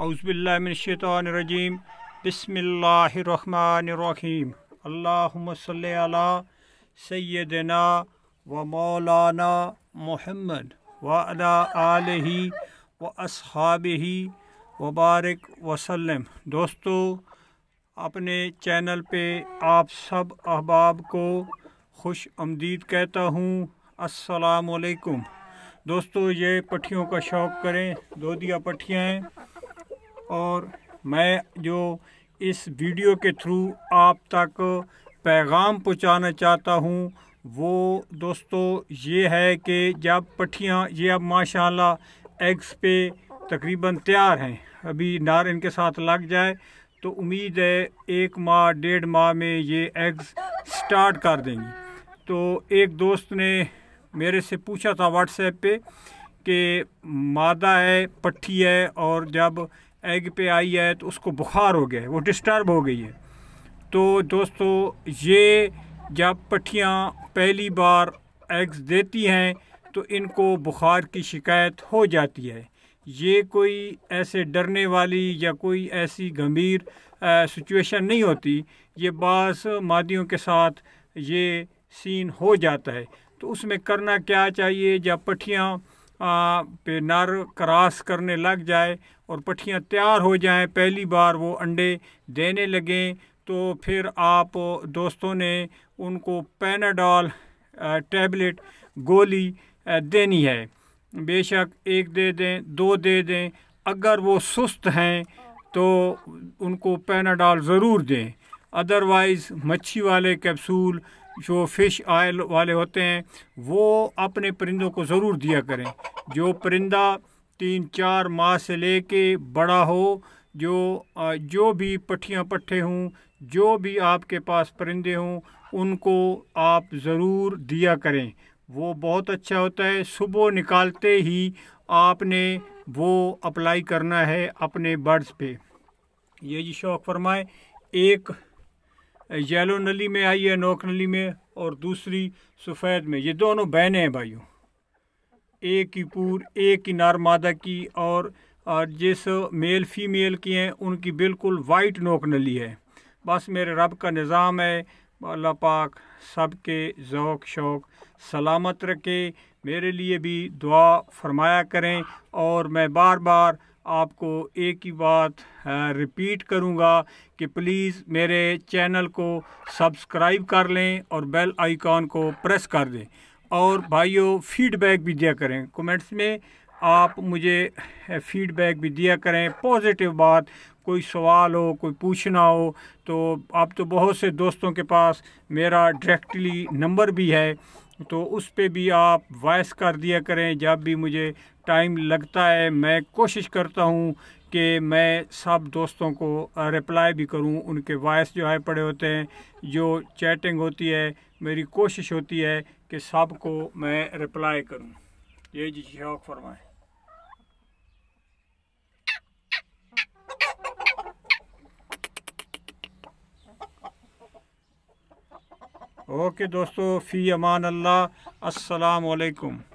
अउज़बिल्लाशतरजीम बसमीम अल्लाम सैदना व मौलाना महमद व अल व असहाबही वबारक वसलम दोस्तों अपने चैनल पे आप सब अहबाब को खुश आमदीद कहता हूँ असलकुम दोस्तों ये पठियों का शौक़ करें दो दिया पठियाँ हैं और मैं जो इस वीडियो के थ्रू आप तक पैगाम पहुंचाना चाहता हूं वो दोस्तों ये है कि जब पट्टियाँ ये अब माशाल्लाह एग्स पे तकरीबन तैयार हैं अभी नार इनके साथ लग जाए तो उम्मीद है एक माह डेढ़ माह में ये एग्स स्टार्ट कर देंगी तो एक दोस्त ने मेरे से पूछा था व्हाट्सएप पे कि मादा है पट्टी है और जब एग पे आई है तो उसको बुखार हो गया है वो डिस्टर्ब हो गई है तो दोस्तों ये जब पठियाँ पहली बार एग्स देती हैं तो इनको बुखार की शिकायत हो जाती है ये कोई ऐसे डरने वाली या कोई ऐसी गंभीर सिचुएशन नहीं होती ये बास मादियों के साथ ये सीन हो जाता है तो उसमें करना क्या चाहिए जब पठियाँ पे नर क्रॉस करने लग जाए और पठियाँ तैयार हो जाएं पहली बार वो अंडे देने लगें तो फिर आप दोस्तों ने उनको पैनाडॉल टैबलेट गोली देनी है बेशक एक दे दें दो दे दें अगर वो सुस्त हैं तो उनको पैनाडॉल ज़रूर दें अदरवाइज़ मच्छी वाले कैप्सूल जो फ़िश आयल वाले होते हैं वो अपने परिंदों को ज़रूर दिया करें जो परिंदा तीन चार माह से ले कर बड़ा हो जो जो भी पट्टियाँ पट्ठे हों जो भी आपके पास परिंदे हों उनको आप ज़रूर दिया करें वो बहुत अच्छा होता है सुबह निकालते ही आपने वो अप्लाई करना है अपने बर्ड्स पे ये जी शौक़ फरमाए एक येलो नली में आई है नोक नली में और दूसरी सफ़ेद में ये दोनों बहनें हैं भाइयों एक की पूर एक की नार मादा की और जिस मेल फीमेल की हैं उनकी बिल्कुल वाइट नोक नली है बस मेरे रब का निज़ाम है अल्लाह पाक सब के ओक़ शौक़ सलामत रखे मेरे लिए भी दुआ फरमाया करें और मैं बार बार आपको एक ही बात रिपीट करूँगा कि प्लीज़ मेरे चैनल को सब्सक्राइब कर लें और बेल आइकॉन को प्रेस कर दें और भाइयों फीडबैक भी दिया करें कमेंट्स में आप मुझे फीडबैक भी दिया करें पॉजिटिव बात कोई सवाल हो कोई पूछना हो तो आप तो बहुत से दोस्तों के पास मेरा डायरेक्टली नंबर भी है तो उस पर भी आप वॉइस कर दिया करें जब भी मुझे टाइम लगता है मैं कोशिश करता हूँ कि मैं सब दोस्तों को रिप्लाई भी करूँ उनके वॉइस जो है पड़े होते हैं जो चैटिंग होती है मेरी कोशिश होती है कि सब को मैं रिप्लाई करूँ ये जी शौक फरमाए ओके दोस्तों फ़ी अमान अल्लाह अस्सलाम वालेकुम